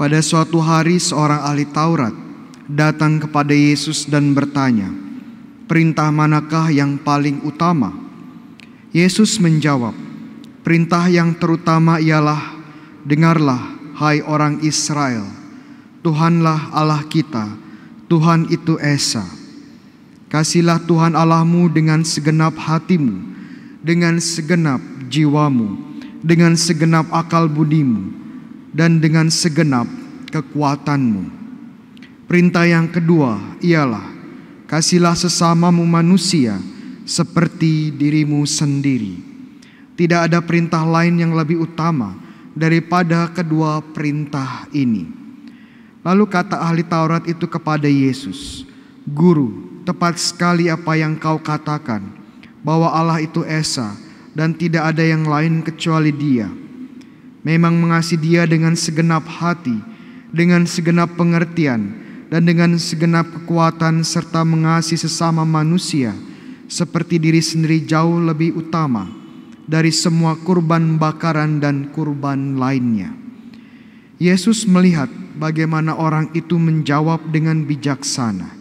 Pada suatu hari seorang ahli Taurat datang kepada Yesus dan bertanya, "Perintah manakah yang paling utama?" Yesus menjawab, "Perintah yang terutama ialah: Dengarlah, hai orang Israel, Tuhanlah Allah kita, Tuhan itu Esa. Kasihlah Tuhan Allahmu dengan segenap hatimu, dengan segenap jiwamu, dengan segenap akal budimu." dan dengan segenap kekuatanmu. Perintah yang kedua ialah kasihlah sesamamu manusia seperti dirimu sendiri. Tidak ada perintah lain yang lebih utama daripada kedua perintah ini. Lalu kata ahli Taurat itu kepada Yesus, "Guru, tepat sekali apa yang kau katakan, bahwa Allah itu esa dan tidak ada yang lain kecuali Dia." memang mengasihi dia dengan segenap hati, dengan segenap pengertian, dan dengan segenap kekuatan serta mengasihi sesama manusia seperti diri sendiri jauh lebih utama dari semua kurban bakaran dan kurban lainnya. Yesus melihat bagaimana orang itu menjawab dengan bijaksana.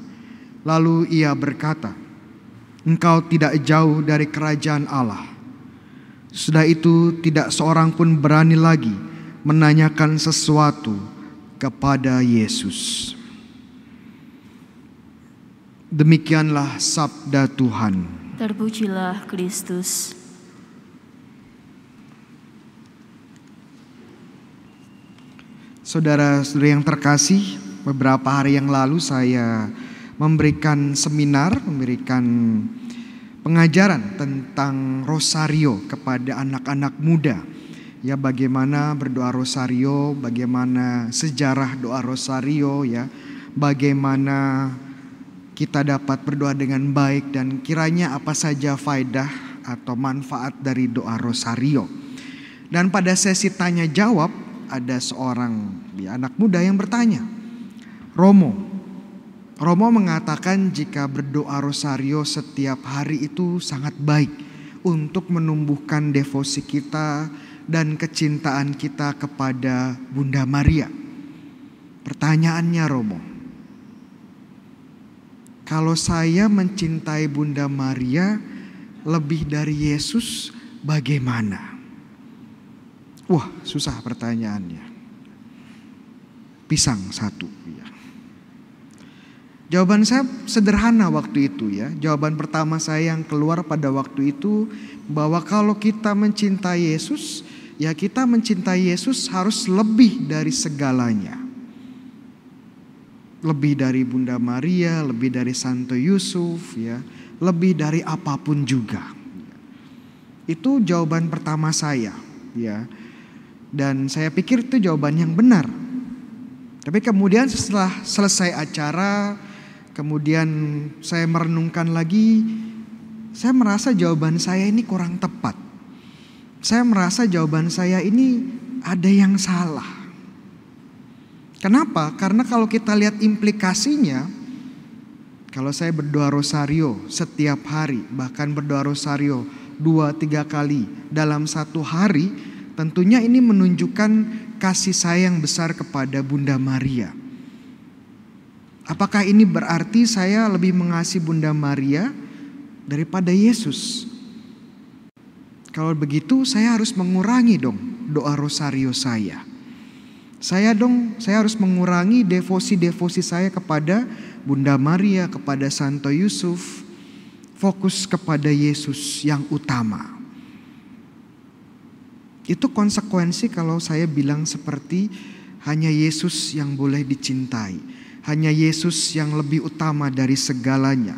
Lalu ia berkata, "Engkau tidak jauh dari kerajaan Allah." Sudah itu, tidak seorang pun berani lagi menanyakan sesuatu kepada Yesus. Demikianlah sabda Tuhan. Terpujilah Kristus. saudara saudara yang terkasih, beberapa hari yang lalu saya memberikan seminar, memberikan pengajaran tentang rosario kepada anak-anak muda. Ya bagaimana berdoa rosario, bagaimana sejarah doa rosario ya, bagaimana kita dapat berdoa dengan baik dan kiranya apa saja faedah atau manfaat dari doa rosario. Dan pada sesi tanya jawab ada seorang ya, anak muda yang bertanya, "Romo, Romo mengatakan jika berdoa rosario setiap hari itu sangat baik untuk menumbuhkan devosi kita dan kecintaan kita kepada Bunda Maria. Pertanyaannya Romo, kalau saya mencintai Bunda Maria lebih dari Yesus bagaimana? Wah susah pertanyaannya. Pisang satu. Ya. Jawaban saya sederhana waktu itu ya. Jawaban pertama saya yang keluar pada waktu itu bahwa kalau kita mencintai Yesus, ya kita mencintai Yesus harus lebih dari segalanya. Lebih dari Bunda Maria, lebih dari Santo Yusuf ya, lebih dari apapun juga. Itu jawaban pertama saya ya. Dan saya pikir itu jawaban yang benar. Tapi kemudian setelah selesai acara, Kemudian saya merenungkan lagi, saya merasa jawaban saya ini kurang tepat. Saya merasa jawaban saya ini ada yang salah. Kenapa? Karena kalau kita lihat implikasinya, kalau saya berdoa rosario setiap hari, bahkan berdoa rosario dua tiga kali dalam satu hari, tentunya ini menunjukkan kasih sayang besar kepada Bunda Maria Apakah ini berarti saya lebih mengasihi Bunda Maria daripada Yesus? Kalau begitu saya harus mengurangi dong doa rosario saya. Saya dong, saya harus mengurangi devosi-devosi saya kepada Bunda Maria, kepada Santo Yusuf. Fokus kepada Yesus yang utama. Itu konsekuensi kalau saya bilang seperti hanya Yesus yang boleh dicintai hanya Yesus yang lebih utama dari segalanya.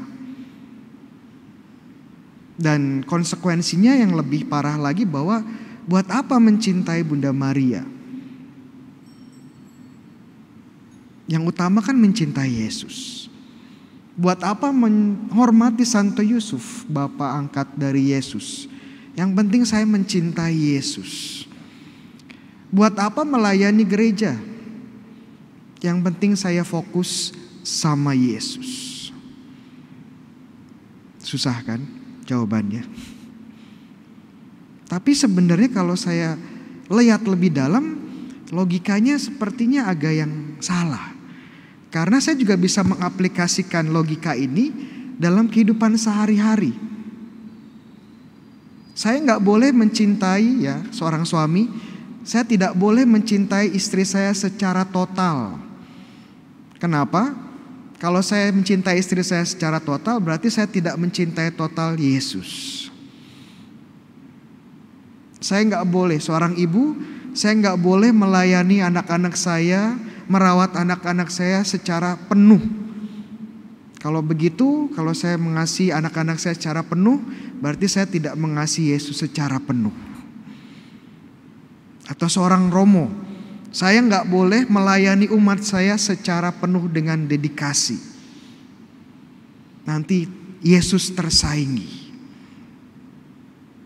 Dan konsekuensinya yang lebih parah lagi bahwa buat apa mencintai Bunda Maria? Yang utama kan mencintai Yesus. Buat apa menghormati Santo Yusuf, bapak angkat dari Yesus? Yang penting saya mencintai Yesus. Buat apa melayani gereja? Yang penting saya fokus sama Yesus. Susah kan jawabannya? Tapi sebenarnya kalau saya lihat lebih dalam, logikanya sepertinya agak yang salah. Karena saya juga bisa mengaplikasikan logika ini dalam kehidupan sehari-hari. Saya nggak boleh mencintai ya seorang suami. Saya tidak boleh mencintai istri saya secara total Kenapa? Kalau saya mencintai istri saya secara total, berarti saya tidak mencintai total Yesus. Saya nggak boleh seorang ibu, saya nggak boleh melayani anak-anak saya, merawat anak-anak saya secara penuh. Kalau begitu, kalau saya mengasihi anak-anak saya secara penuh, berarti saya tidak mengasihi Yesus secara penuh. Atau seorang Romo, saya nggak boleh melayani umat saya secara penuh dengan dedikasi. Nanti Yesus tersaingi.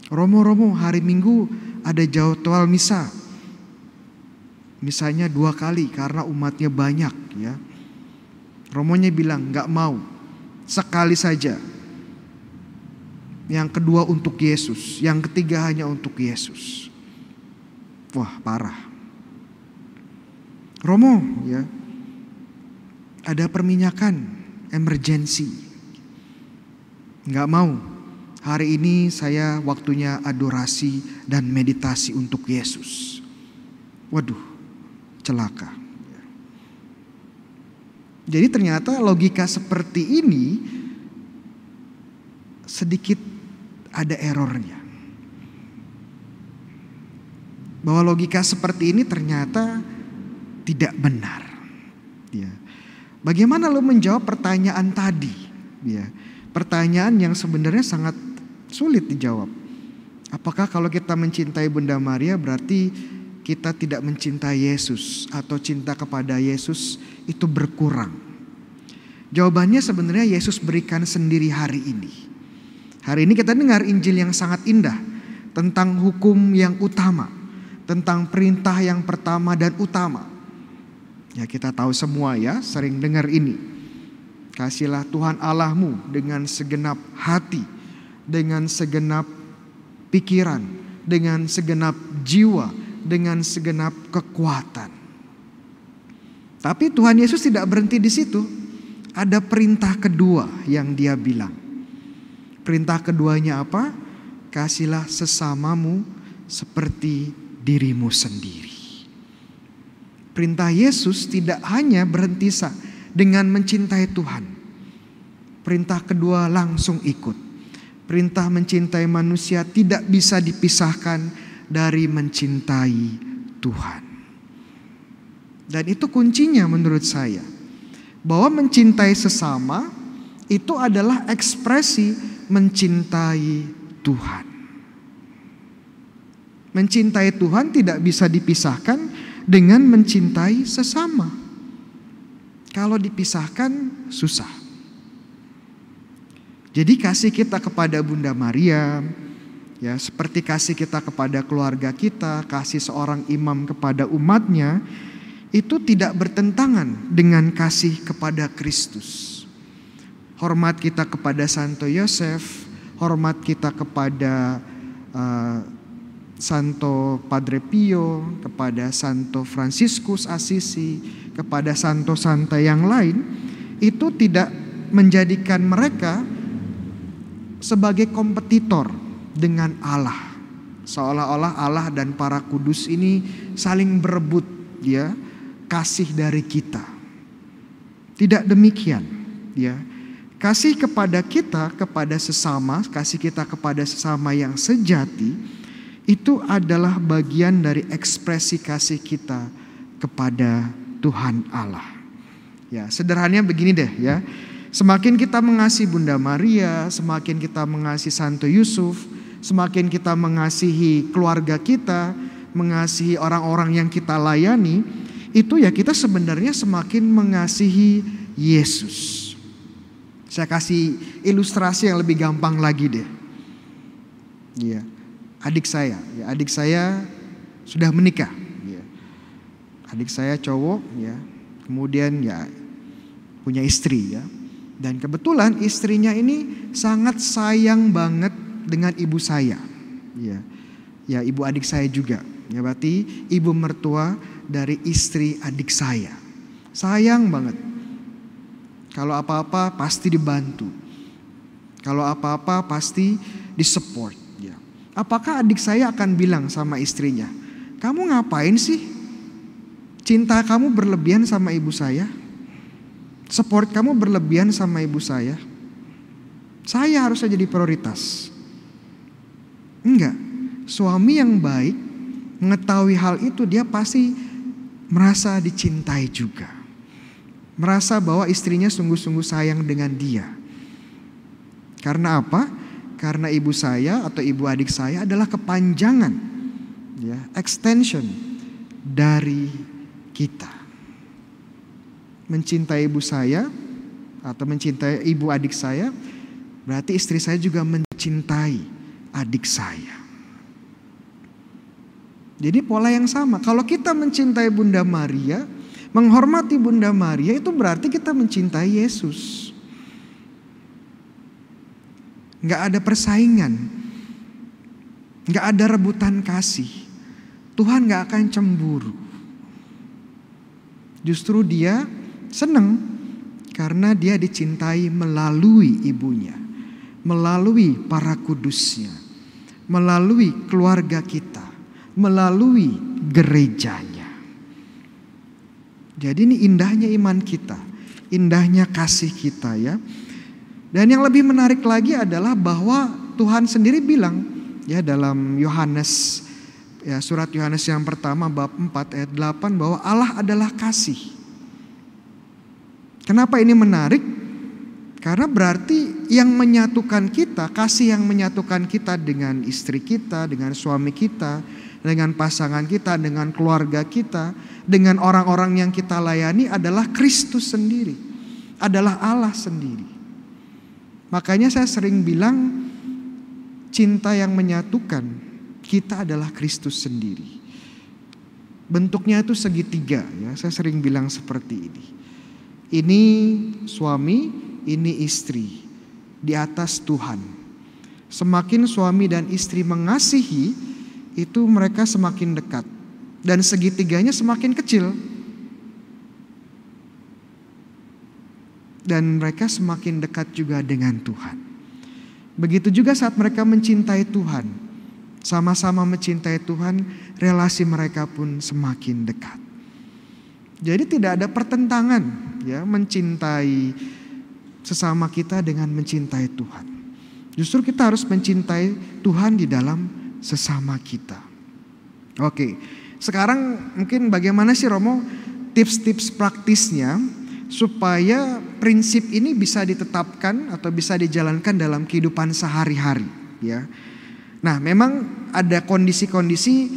Romo-romo hari Minggu ada jadwal misa. Misalnya dua kali karena umatnya banyak ya. Romonya bilang nggak mau. Sekali saja. Yang kedua untuk Yesus. Yang ketiga hanya untuk Yesus. Wah parah. Romo ya ada perminyakan emergency Enggak mau hari ini saya waktunya adorasi dan meditasi untuk Yesus waduh celaka jadi ternyata logika seperti ini sedikit ada errornya bahwa logika seperti ini ternyata tidak benar. Ya. Bagaimana lo menjawab pertanyaan tadi? Ya. Pertanyaan yang sebenarnya sangat sulit dijawab. Apakah kalau kita mencintai Bunda Maria berarti kita tidak mencintai Yesus atau cinta kepada Yesus itu berkurang? Jawabannya sebenarnya Yesus berikan sendiri hari ini. Hari ini kita dengar Injil yang sangat indah tentang hukum yang utama, tentang perintah yang pertama dan utama. Ya kita tahu semua ya, sering dengar ini. Kasihlah Tuhan Allahmu dengan segenap hati, dengan segenap pikiran, dengan segenap jiwa, dengan segenap kekuatan. Tapi Tuhan Yesus tidak berhenti di situ. Ada perintah kedua yang dia bilang. Perintah keduanya apa? Kasihlah sesamamu seperti dirimu sendiri. Perintah Yesus tidak hanya berhenti dengan mencintai Tuhan. Perintah kedua langsung ikut. Perintah mencintai manusia tidak bisa dipisahkan dari mencintai Tuhan. Dan itu kuncinya menurut saya. Bahwa mencintai sesama itu adalah ekspresi mencintai Tuhan. Mencintai Tuhan tidak bisa dipisahkan dengan mencintai sesama. Kalau dipisahkan susah. Jadi kasih kita kepada Bunda Maria, ya seperti kasih kita kepada keluarga kita, kasih seorang imam kepada umatnya, itu tidak bertentangan dengan kasih kepada Kristus. Hormat kita kepada Santo Yosef, hormat kita kepada eh, Santo Padre Pio, kepada Santo Franciscus Assisi, kepada santo-santa yang lain, itu tidak menjadikan mereka sebagai kompetitor dengan Allah. Seolah-olah Allah dan para kudus ini saling berebut ya kasih dari kita. Tidak demikian, ya. Kasih kepada kita, kepada sesama, kasih kita kepada sesama yang sejati, itu adalah bagian dari ekspresi kasih kita kepada Tuhan Allah. Ya, sederhananya begini deh ya. Semakin kita mengasihi Bunda Maria, semakin kita mengasihi Santo Yusuf, semakin kita mengasihi keluarga kita, mengasihi orang-orang yang kita layani, itu ya kita sebenarnya semakin mengasihi Yesus. Saya kasih ilustrasi yang lebih gampang lagi deh. Iya. Yeah adik saya. Ya, adik saya sudah menikah. Ya. Adik saya cowok, ya. Kemudian ya punya istri, ya. Dan kebetulan istrinya ini sangat sayang banget dengan ibu saya. Ya, ya ibu adik saya juga. Ya berarti ibu mertua dari istri adik saya. Sayang banget. Kalau apa-apa pasti dibantu. Kalau apa-apa pasti disupport Apakah adik saya akan bilang sama istrinya, "Kamu ngapain sih? Cinta kamu berlebihan sama ibu saya? Support kamu berlebihan sama ibu saya? Saya harusnya jadi prioritas." Enggak. Suami yang baik mengetahui hal itu dia pasti merasa dicintai juga. Merasa bahwa istrinya sungguh-sungguh sayang dengan dia. Karena apa? Karena ibu saya atau ibu adik saya adalah kepanjangan, ya, extension dari kita. Mencintai ibu saya atau mencintai ibu adik saya, berarti istri saya juga mencintai adik saya. Jadi pola yang sama. Kalau kita mencintai Bunda Maria, menghormati Bunda Maria itu berarti kita mencintai Yesus nggak ada persaingan, nggak ada rebutan kasih. Tuhan nggak akan cemburu. Justru dia senang karena dia dicintai melalui ibunya, melalui para kudusnya, melalui keluarga kita, melalui gerejanya. Jadi ini indahnya iman kita, indahnya kasih kita ya. Dan yang lebih menarik lagi adalah bahwa Tuhan sendiri bilang ya dalam Yohanes ya surat Yohanes yang pertama bab 4 ayat 8 bahwa Allah adalah kasih. Kenapa ini menarik? Karena berarti yang menyatukan kita, kasih yang menyatukan kita dengan istri kita, dengan suami kita, dengan pasangan kita, dengan keluarga kita, dengan orang-orang yang kita layani adalah Kristus sendiri, adalah Allah sendiri. Makanya saya sering bilang cinta yang menyatukan kita adalah Kristus sendiri. Bentuknya itu segitiga ya, saya sering bilang seperti ini. Ini suami, ini istri di atas Tuhan. Semakin suami dan istri mengasihi, itu mereka semakin dekat dan segitiganya semakin kecil. dan mereka semakin dekat juga dengan Tuhan. Begitu juga saat mereka mencintai Tuhan, sama-sama mencintai Tuhan, relasi mereka pun semakin dekat. Jadi tidak ada pertentangan ya mencintai sesama kita dengan mencintai Tuhan. Justru kita harus mencintai Tuhan di dalam sesama kita. Oke. Sekarang mungkin bagaimana sih Romo tips-tips praktisnya supaya prinsip ini bisa ditetapkan atau bisa dijalankan dalam kehidupan sehari-hari ya. Nah, memang ada kondisi-kondisi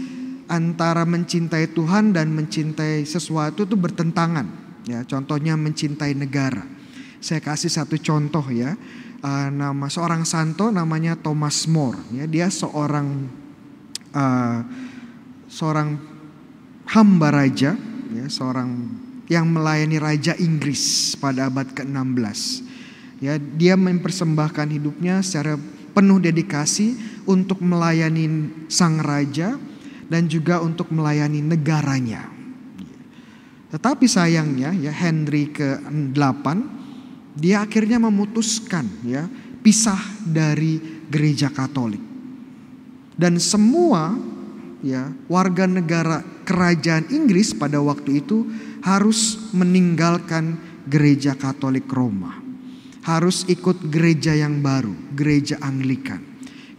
antara mencintai Tuhan dan mencintai sesuatu itu bertentangan ya. Contohnya mencintai negara. Saya kasih satu contoh ya. Uh, nama seorang santo namanya Thomas More ya. Dia seorang uh, seorang hamba raja ya, seorang yang melayani raja Inggris pada abad ke-16. Ya, dia mempersembahkan hidupnya secara penuh dedikasi untuk melayani sang raja dan juga untuk melayani negaranya. Tetapi sayangnya ya Henry ke-8 dia akhirnya memutuskan ya pisah dari gereja Katolik. Dan semua ya warga negara kerajaan Inggris pada waktu itu harus meninggalkan gereja Katolik Roma. Harus ikut gereja yang baru, gereja Anglikan.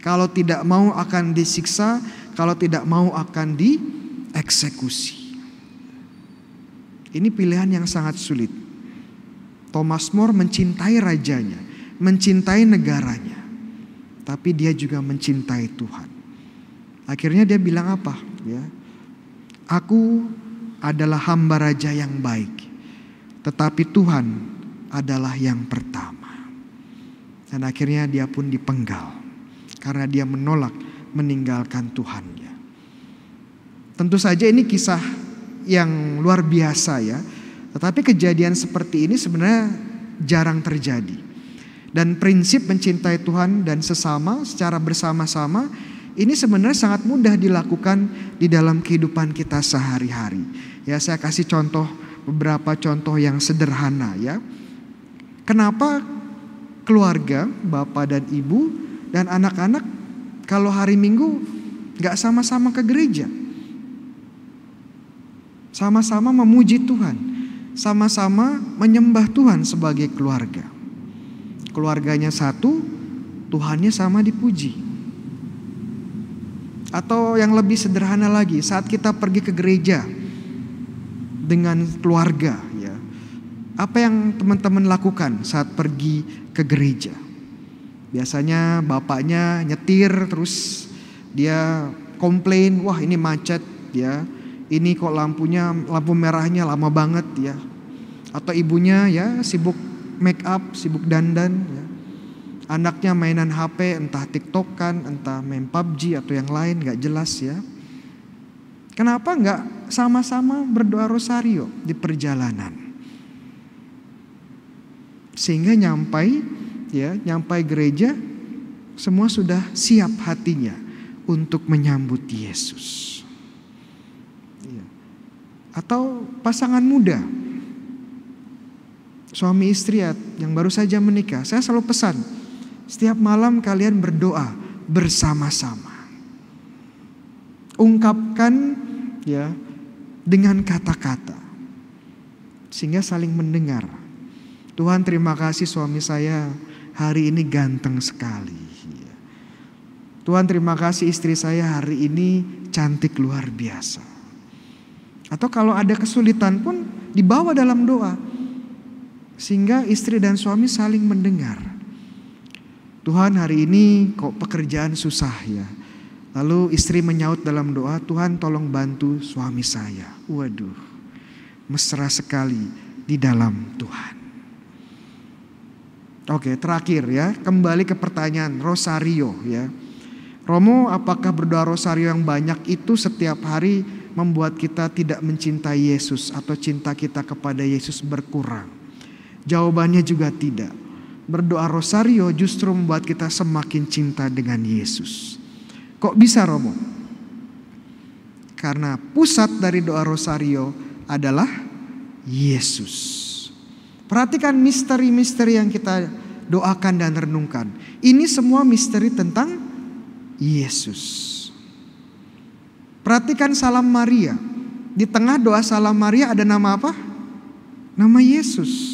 Kalau tidak mau akan disiksa, kalau tidak mau akan dieksekusi. Ini pilihan yang sangat sulit. Thomas More mencintai rajanya, mencintai negaranya, tapi dia juga mencintai Tuhan. Akhirnya dia bilang apa? Ya, aku adalah hamba raja yang baik, tetapi Tuhan adalah yang pertama. Dan akhirnya dia pun dipenggal karena dia menolak meninggalkan Tuhannya. Tentu saja ini kisah yang luar biasa ya. Tetapi kejadian seperti ini sebenarnya jarang terjadi. Dan prinsip mencintai Tuhan dan sesama secara bersama-sama ini sebenarnya sangat mudah dilakukan di dalam kehidupan kita sehari-hari. Ya, saya kasih contoh beberapa contoh yang sederhana ya. Kenapa keluarga, bapak dan ibu dan anak-anak kalau hari Minggu nggak sama-sama ke gereja? Sama-sama memuji Tuhan, sama-sama menyembah Tuhan sebagai keluarga. Keluarganya satu, Tuhannya sama dipuji. Atau yang lebih sederhana lagi, saat kita pergi ke gereja dengan keluarga, ya. Apa yang teman-teman lakukan saat pergi ke gereja? Biasanya bapaknya nyetir terus dia komplain, "Wah, ini macet ya. Ini kok lampunya lampu merahnya lama banget ya." Atau ibunya ya sibuk make up, sibuk dandan ya Anaknya mainan HP entah TikTok kan, entah main PUBG atau yang lain nggak jelas ya. Kenapa nggak sama-sama berdoa rosario di perjalanan? Sehingga nyampai ya, nyampai gereja semua sudah siap hatinya untuk menyambut Yesus. Iya. Atau pasangan muda suami istri yang baru saja menikah, saya selalu pesan, setiap malam kalian berdoa bersama-sama. Ungkapkan ya dengan kata-kata. Sehingga saling mendengar. Tuhan terima kasih suami saya hari ini ganteng sekali. Tuhan terima kasih istri saya hari ini cantik luar biasa. Atau kalau ada kesulitan pun dibawa dalam doa. Sehingga istri dan suami saling mendengar. Tuhan hari ini kok pekerjaan susah ya. Lalu istri menyaut dalam doa, Tuhan tolong bantu suami saya. Waduh, mesra sekali di dalam Tuhan. Oke, terakhir ya, kembali ke pertanyaan rosario ya. Romo, apakah berdoa rosario yang banyak itu setiap hari membuat kita tidak mencintai Yesus atau cinta kita kepada Yesus berkurang? Jawabannya juga tidak berdoa rosario justru membuat kita semakin cinta dengan Yesus. Kok bisa Romo? Karena pusat dari doa rosario adalah Yesus. Perhatikan misteri-misteri yang kita doakan dan renungkan. Ini semua misteri tentang Yesus. Perhatikan salam Maria. Di tengah doa salam Maria ada nama apa? Nama Yesus.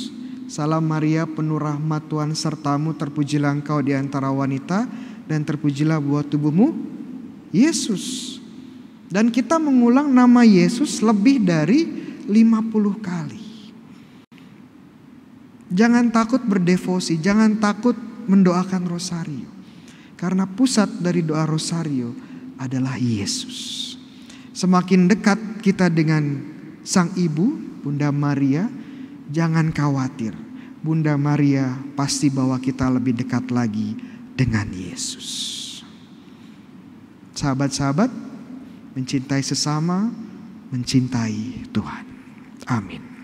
Salam Maria penuh rahmat Tuhan sertamu terpujilah engkau di antara wanita dan terpujilah buah tubuhmu Yesus. Dan kita mengulang nama Yesus lebih dari 50 kali. Jangan takut berdevosi, jangan takut mendoakan rosario. Karena pusat dari doa rosario adalah Yesus. Semakin dekat kita dengan Sang Ibu, Bunda Maria, jangan khawatir. Bunda Maria pasti bawa kita lebih dekat lagi dengan Yesus. Sahabat-sahabat, mencintai sesama, mencintai Tuhan. Amin.